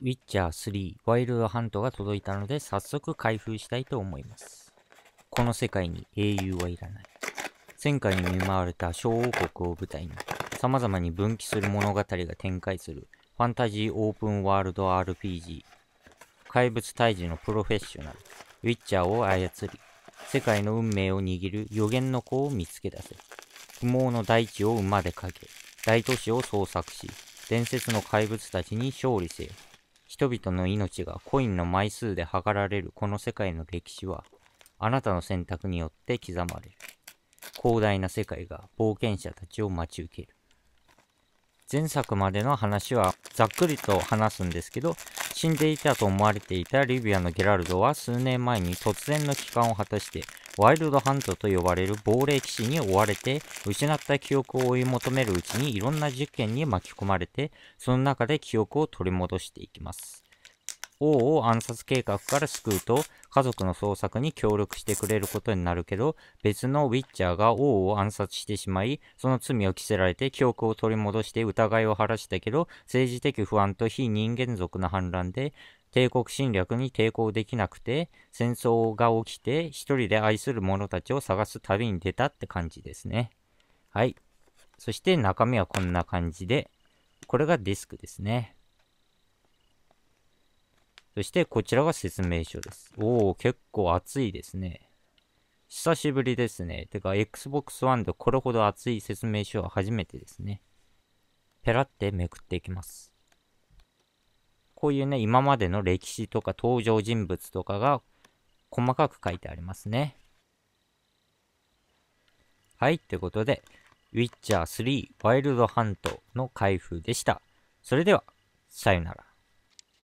ウィッチャー3ワイルドハントが届いたので早速開封したいと思います。この世界に英雄はいらない。戦火に見舞われた小王国を舞台に様々に分岐する物語が展開するファンタジーオープンワールド RPG 怪物退治のプロフェッショナルウィッチャーを操り世界の運命を握る予言の子を見つけ出せ不毛の大地を馬でかけ大都市を捜索し伝説の怪物たちに勝利せよ人々の命がコインの枚数で測られるこの世界の歴史は、あなたの選択によって刻まれる。広大な世界が冒険者たちを待ち受ける。前作までの話はざっくりと話すんですけど、死んでいたと思われていたリビアのゲラルドは数年前に突然の帰還を果たして、ワイルドハントと呼ばれる亡霊騎士に追われて、失った記憶を追い求めるうちにいろんな事件に巻き込まれて、その中で記憶を取り戻していきます。王を暗殺計画から救うと、家族の捜索に協力してくれることになるけど、別のウィッチャーが王を暗殺してしまい、その罪を着せられて記憶を取り戻して疑いを晴らしたけど、政治的不安と非人間族の反乱で、帝国侵略に抵抗できなくて、戦争が起きて、一人で愛する者たちを探す旅に出たって感じですね。はい。そして中身はこんな感じで、これがディスクですね。そしてこちらが説明書です。おお、結構熱いですね。久しぶりですね。てか、Xbox One でこれほど熱い説明書は初めてですね。ペラってめくっていきます。こういうね、今までの歴史とか登場人物とかが細かく書いてありますね。はい、ってことで、ウィッチャー3ワイルドハントの開封でした。それでは、さよなら。